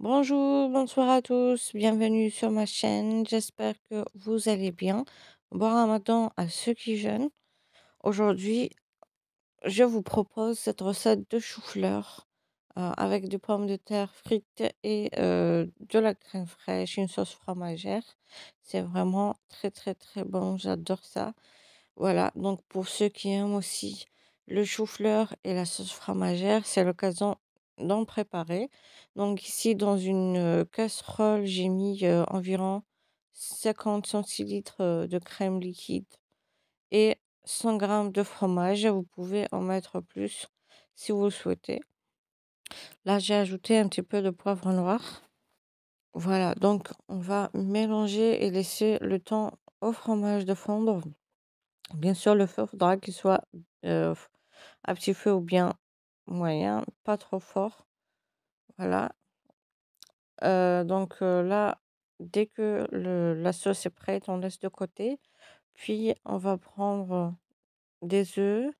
Bonjour, bonsoir à tous, bienvenue sur ma chaîne, j'espère que vous allez bien. Bon ramadan à ceux qui jeûnent. Aujourd'hui, je vous propose cette recette de chou-fleur euh, avec des pommes de terre frites et euh, de la crème fraîche, une sauce fromagère. C'est vraiment très très très bon, j'adore ça. Voilà, donc pour ceux qui aiment aussi le chou-fleur et la sauce fromagère, c'est l'occasion d'en préparer. Donc ici, dans une casserole, j'ai mis environ 50 centilitres de crème liquide et 100 g de fromage. Vous pouvez en mettre plus si vous le souhaitez. Là, j'ai ajouté un petit peu de poivre noir. Voilà, donc on va mélanger et laisser le temps au fromage de fondre. Bien sûr, le feu faudra qu'il soit à petit feu ou bien moyen, pas trop fort. Voilà. donc là, dès que la sauce est prête, on laisse de côté. Puis on va prendre des œufs,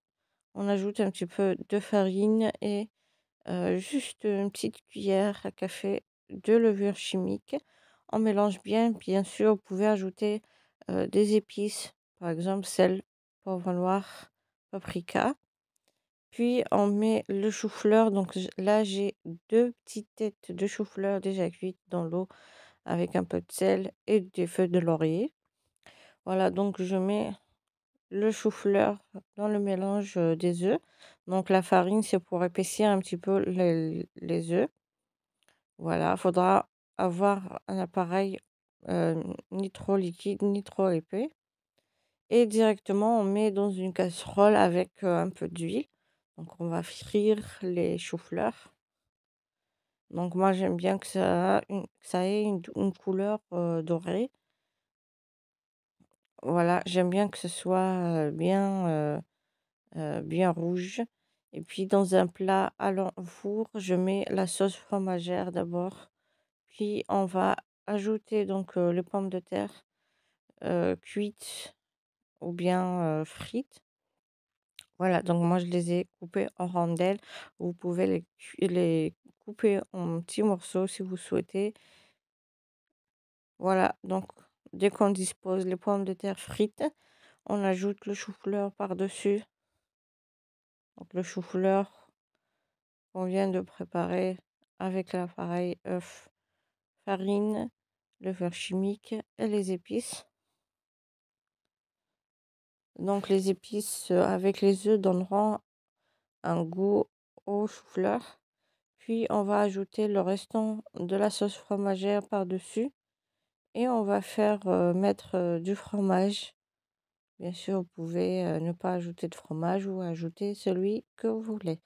on ajoute un petit peu de farine et juste une petite cuillère à café de levure chimique. On mélange bien, bien sûr, vous pouvez ajouter des épices, par exemple sel, poivre noir, paprika. Puis on met le chou-fleur. Donc là, j'ai deux petites têtes de chou-fleur déjà cuites dans l'eau avec un peu de sel et des feuilles de laurier. Voilà, donc je mets le chou-fleur dans le mélange des œufs. Donc la farine, c'est pour épaissir un petit peu les, oeufs. œufs. Voilà, faudra avoir un appareil ni trop liquide ni trop épais. Et directement, on met dans une casserole avec un peu d'huile. Donc on va frire les choux-fleurs. Donc moi j'aime bien que ça, ça ait une, couleur dorée. Voilà, j'aime bien que ce soit bien, bien rouge. Et puis dans un plat à l'enfour, je mets la sauce fromagère d'abord. Puis on va ajouter donc les pommes de terre cuites ou bien frites. Voilà, donc moi je les ai coupés en rondelles. Vous pouvez les, couper en petits morceaux si vous souhaitez. Voilà, donc dès qu'on dispose les pommes de terre frites, on ajoute le chou-fleur par-dessus. Donc le chou-fleur qu'on vient de préparer avec l'appareil œuf, farine, le verre chimique et les épices. Donc les épices euh, avec les œufs donneront un goût au chou-fleur. Puis on va ajouter le restant de la sauce fromagère par-dessus et on va faire euh, mettre euh, du fromage. Bien sûr, vous pouvez ne pas ajouter de fromage ou ajouter celui que vous voulez.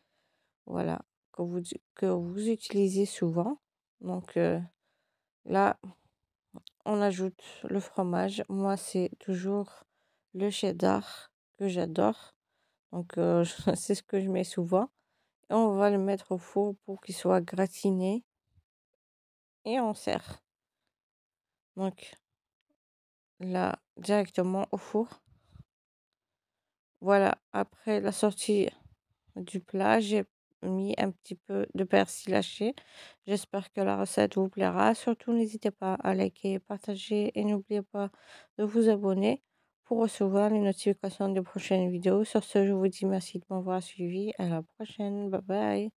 Voilà, que vous, que vous utilisez souvent. Donc là, on ajoute le fromage. Moi, c'est toujours le cheddar que j'adore. Donc euh, c'est ce que je mets souvent. Et on va le mettre au four pour qu'il soit gratiné. Et on sert. Donc là, directement au four. Voilà, après la sortie du plat, j'ai mis un petit peu de persil haché. J'espère que la recette vous plaira. Surtout, n'hésitez pas à liker, partager et n'oubliez pas de vous abonner pour recevoir les notifications des prochaines vidéos. Sur ce, je vous dis merci de m'avoir suivi. À la prochaine. Bye bye.